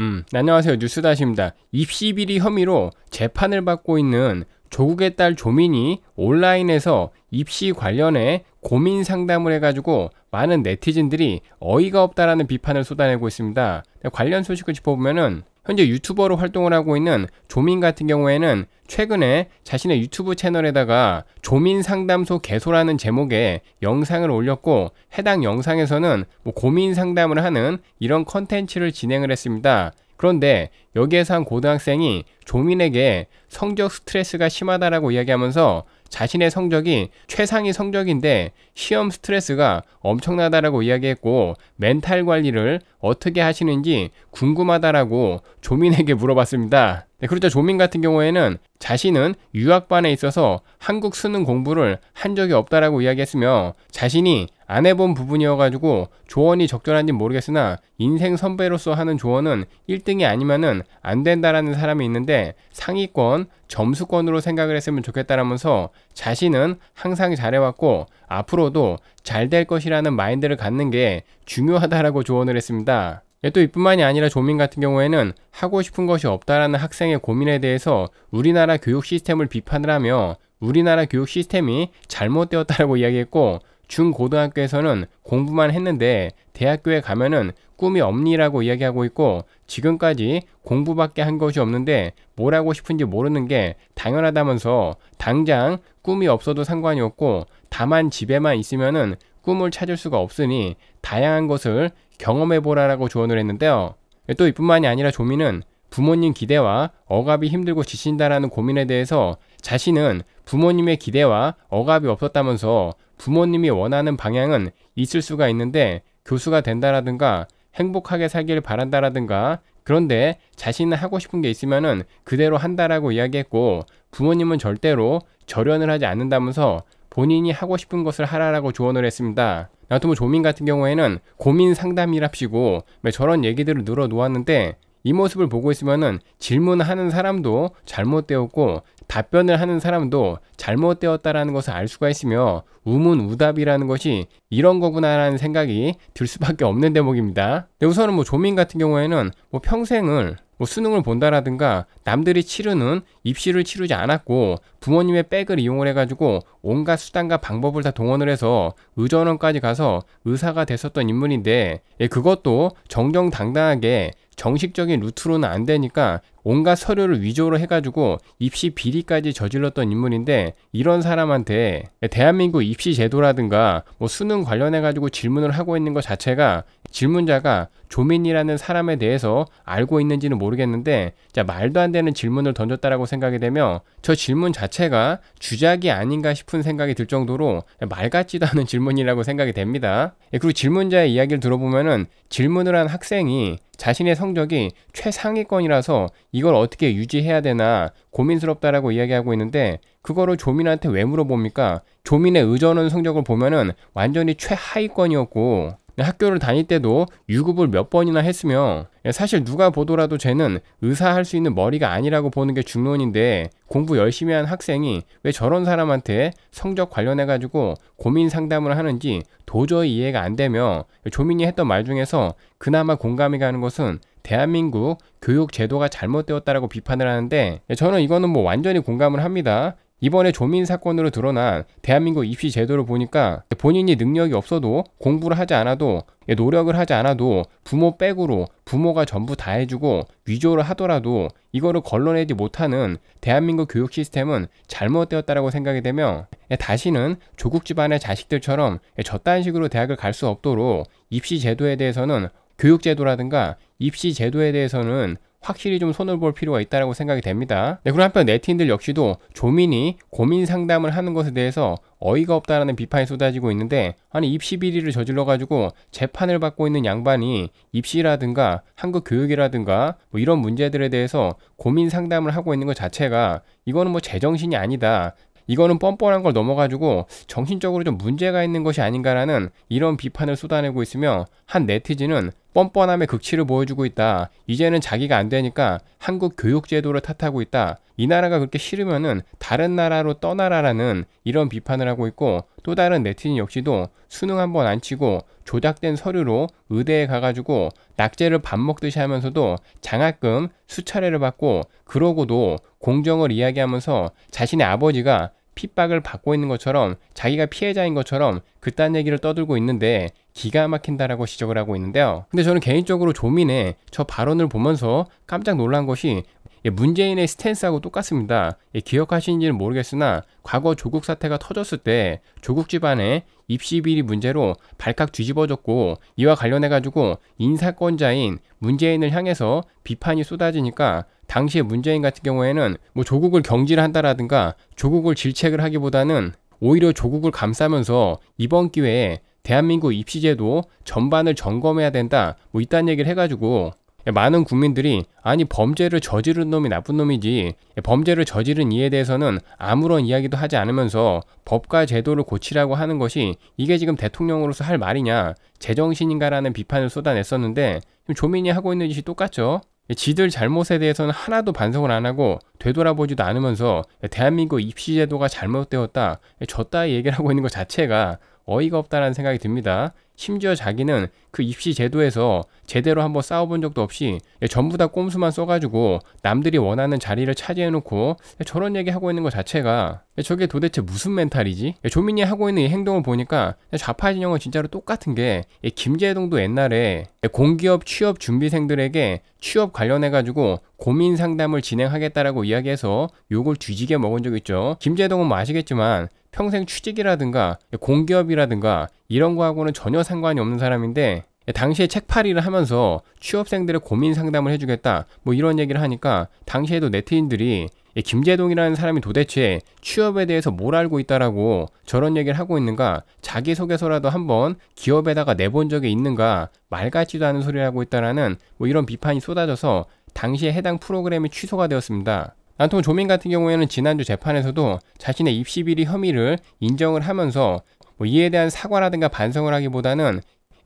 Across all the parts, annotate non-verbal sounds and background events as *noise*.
음, 네, 안녕하세요. 뉴스다시입니다. 입시비리 혐의로 재판을 받고 있는 조국의 딸 조민이 온라인에서 입시 관련해 고민 상담을 해가지고 많은 네티즌들이 어이가 없다라는 비판을 쏟아내고 있습니다. 네, 관련 소식을 짚어보면은 현재 유튜버로 활동을 하고 있는 조민 같은 경우에는 최근에 자신의 유튜브 채널에다가 조민 상담소 개소라는 제목의 영상을 올렸고 해당 영상에서는 뭐 고민 상담을 하는 이런 컨텐츠를 진행을 했습니다. 그런데 여기에서 한 고등학생이 조민에게 성적 스트레스가 심하다라고 이야기하면서 자신의 성적이 최상위 성적인데 시험 스트레스가 엄청나다라고 이야기했고 멘탈 관리를 어떻게 하시는지 궁금하다라고 조민에게 물어봤습니다. 네, 그렇죠. 조민 같은 경우에는 자신은 유학반에 있어서 한국 수능 공부를 한 적이 없다라고 이야기했으며 자신이 안 해본 부분이어가지고 조언이 적절한지 모르겠으나 인생 선배로서 하는 조언은 1등이 아니면은 안 된다라는 사람이 있는데 상위권, 점수권으로 생각을 했으면 좋겠다라면서 자신은 항상 잘해왔고 앞으로도 잘 될 것이라는 마인드를 갖는 게 중요하다라고 조언을 했습니다. 예, 또 이뿐만이 아니라 조민 같은 경우에는 하고 싶은 것이 없다라는 학생의 고민에 대해서 우리나라 교육 시스템을 비판을 하며 우리나라 교육 시스템이 잘못되었다라고 이야기했고 중고등학교에서는 공부만 했는데 대학교에 가면은 꿈이 없니라고 이야기하고 있고 지금까지 공부밖에 한 것이 없는데 뭘 하고 싶은지 모르는 게 당연하다면서 당장 꿈이 없어도 상관이 없고 다만 집에만 있으면은 꿈을 찾을 수가 없으니 다양한 것을 경험해 보라라고 조언을 했는데요. 또 이뿐만이 아니라 조민은 부모님 기대와 억압이 힘들고 지친다라는 고민에 대해서 자신은 부모님의 기대와 억압이 없었다면서 부모님이 원하는 방향은 있을 수가 있는데 교수가 된다라든가 행복하게 살기를 바란다라든가 그런데 자신은 하고 싶은 게 있으면은 그대로 한다라고 이야기했고 부모님은 절대로 절연을 하지 않는다면서 본인이 하고 싶은 것을 하라라고 조언을 했습니다. 나토모 뭐 조민 같은 경우에는 고민 상담이랍시고 뭐 저런 얘기들을 늘어 놓았는데 이 모습을 보고 있으면 질문하는 사람도 잘못되었고 답변을 하는 사람도 잘못되었다라는 것을 알 수가 있으며 우문우답이라는 것이 이런 거구나라는 생각이 들 수밖에 없는 대목입니다. 근 우선은 뭐 조민 같은 경우에는 뭐 평생을 뭐 수능을 본다라든가 남들이 치르는 입시를 치르지 않았고 부모님의 백을 이용을 해가지고 온갖 수단과 방법을 다 동원을 해서 의전원까지 가서 의사가 됐었던 인물인데 예, 그것도 정정당당하게 정식적인 루트로는 안 되니까 온갖 서류를 위조로 해가지고 입시 비리까지 저질렀던 인물인데 이런 사람한테 대한민국 입시 제도라든가 뭐 수능 관련해가지고 질문을 하고 있는 것 자체가 질문자가 조민이라는 사람에 대해서 알고 있는지는 모르겠는데 자 말도 안 되는 질문을 던졌다라고 생각이 되며 저 질문 자체가 주작이 아닌가 싶은 생각이 들 정도로 말 같지도 않은 *laughs* 질문이라고 생각이 됩니다. 예, 그리고 질문자의 이야기를 들어보면은 질문을 한 학생이 자신의 성적이 최상위권이라서 이걸 어떻게 유지해야 되나 고민스럽다라고 이야기하고 있는데 그거를 조민한테 왜 물어봅니까? 조민의 의전원 성적을 보면은 완전히 최하위권이었고 학교를 다닐 때도 유급을 몇 번이나 했으며 사실 누가 보더라도 쟤는 의사 할 수 있는 머리가 아니라고 보는 게 중론인데 공부 열심히 한 학생이 왜 저런 사람한테 성적 관련해 가지고 고민 상담을 하는지 도저히 이해가 안 되며 조민이 했던 말 중에서 그나마 공감이 가는 것은 대한민국 교육 제도가 잘못되었다라고 비판을 하는데 저는 이거는 뭐 완전히 공감을 합니다. 이번에 조민 사건으로 드러난 대한민국 입시 제도를 보니까 본인이 능력이 없어도 공부를 하지 않아도 예, 노력을 하지 않아도 부모 백으로 부모가 전부 다 해주고 위조를 하더라도 이거를 걸러내지 못하는 대한민국 교육 시스템은 잘못되었다라고 생각이 되며 예, 다시는 조국 집안의 자식들처럼 예, 저딴 식으로 대학을 갈 수 없도록 입시 제도에 대해서는 교육 제도라든가 입시 제도에 대해서는 확실히 좀 손을 볼 필요가 있다고 생각이 됩니다. 네, 그고 한편 네티인들 역시도 조민이 고민 상담을 하는 것에 대해서 어이가 없다라는 비판이 쏟아지고 있는데 아니 입시 비리를 저질러가지고 재판을 받고 있는 양반이 입시라든가 한국 교육이라든가 뭐 이런 문제들에 대해서 고민 상담을 하고 있는 것 자체가 이거는 뭐 제정신이 아니다 이거는 뻔뻔한 걸 넘어가지고 정신적으로 좀 문제가 있는 것이 아닌가라는 이런 비판을 쏟아내고 있으며 한 네티즌은 뻔뻔함의 극치를 보여주고 있다. 이제는 자기가 안 되니까 한국 교육제도를 탓하고 있다. 이 나라가 그렇게 싫으면은 다른 나라로 떠나라라는 이런 비판을 하고 있고 또 다른 네티즌 역시도 수능 한번 안 치고 조작된 서류로 의대에 가가지고 낙제를 밥 먹듯이 하면서도 장학금 수차례를 받고 그러고도 공정을 이야기하면서 자신의 아버지가 핍박을 받고 있는 것처럼 자기가 피해자인 것처럼 그딴 얘기를 떠들고 있는데 기가 막힌다라고 지적을 하고 있는데요. 근데 저는 개인적으로 조민의 저 발언을 보면서 깜짝 놀란 것이 예, 문재인의 스탠스하고 똑같습니다. 예, 기억하시는지는 모르겠으나 과거 조국 사태가 터졌을 때 조국 집안의 입시 비리 문제로 발칵 뒤집어졌고 이와 관련해 가지고 인사권자인 문재인을 향해서 비판이 쏟아지니까 당시에 문재인 같은 경우에는 뭐 조국을 경질을 한다라든가 조국을 질책을 하기보다는 오히려 조국을 감싸면서 이번 기회에 대한민국 입시제도 전반을 점검해야 된다 뭐 이딴 얘기를 해가지고 예, 많은 국민들이 아니 범죄를 저지른 놈이 나쁜 놈이지 예, 범죄를 저지른 이에 대해서는 아무런 이야기도 하지 않으면서 법과 제도를 고치라고 하는 것이 이게 지금 대통령으로서 할 말이냐 제정신인가라는 비판을 쏟아냈었는데 조민이 하고 있는 짓이 똑같죠 지들 잘못에 대해서는 하나도 반성을 안 하고 되돌아보지도 않으면서 대한민국 입시제도가 잘못되었다 졌다 얘기를 하고 있는 것 자체가 어이가 없다는 생각이 듭니다. 심지어 자기는 그 입시 제도에서 제대로 한번 싸워본 적도 없이 전부 다 꼼수만 써가지고 남들이 원하는 자리를 차지해놓고 저런 얘기 하고 있는 것 자체가 저게 도대체 무슨 멘탈이지? 조민이 하고 있는 이 행동을 보니까 좌파 진영은 진짜로 똑같은 게 김재동도 옛날에 공기업 취업 준비생들에게 취업 관련해가지고 고민 상담을 진행하겠다라고 이야기해서 욕을 뒤지게 먹은 적 있죠. 김재동은 뭐 아시겠지만 평생 취직이라든가 공기업이라든가 이런 거하고는 전혀 상관이 없는 사람인데 당시에 책팔이를 하면서 취업생들의 고민 상담을 해주겠다 뭐 이런 얘기를 하니까 당시에도 네티인들이 김재동이라는 사람이 도대체 취업에 대해서 뭘 알고 있다라고 저런 얘기를 하고 있는가 자기소개서라도 한번 기업에다가 내본 적이 있는가 말 같지도 않은 소리를 하고 있다라는 뭐 이런 비판이 쏟아져서 당시에 해당 프로그램이 취소가 되었습니다. 안통 조민 같은 경우에는 지난주 재판에서도 자신의 입시 비리 혐의를 인정을 하면서 뭐 이에 대한 사과라든가 반성을 하기보다는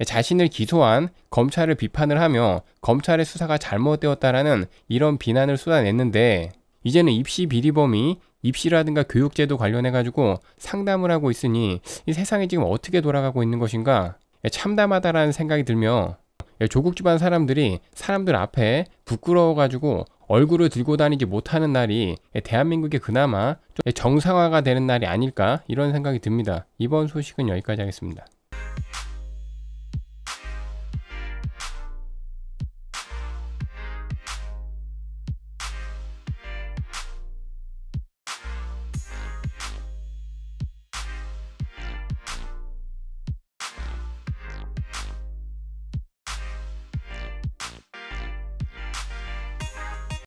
자신을 기소한 검찰을 비판을 하며 검찰의 수사가 잘못되었다라는 이런 비난을 쏟아냈는데 이제는 입시 비리범이 입시라든가 교육제도 관련해 가지고 상담을 하고 있으니 이 세상이 지금 어떻게 돌아가고 있는 것인가 예, 참담하다라는 생각이 들며 예, 조국 집안 사람들이 사람들 앞에 부끄러워 가지고 얼굴을 들고 다니지 못하는 날이 대한민국에 그나마 정상화가 되는 날이 아닐까 이런 생각이 듭니다. 이번 소식은 여기까지 하겠습니다.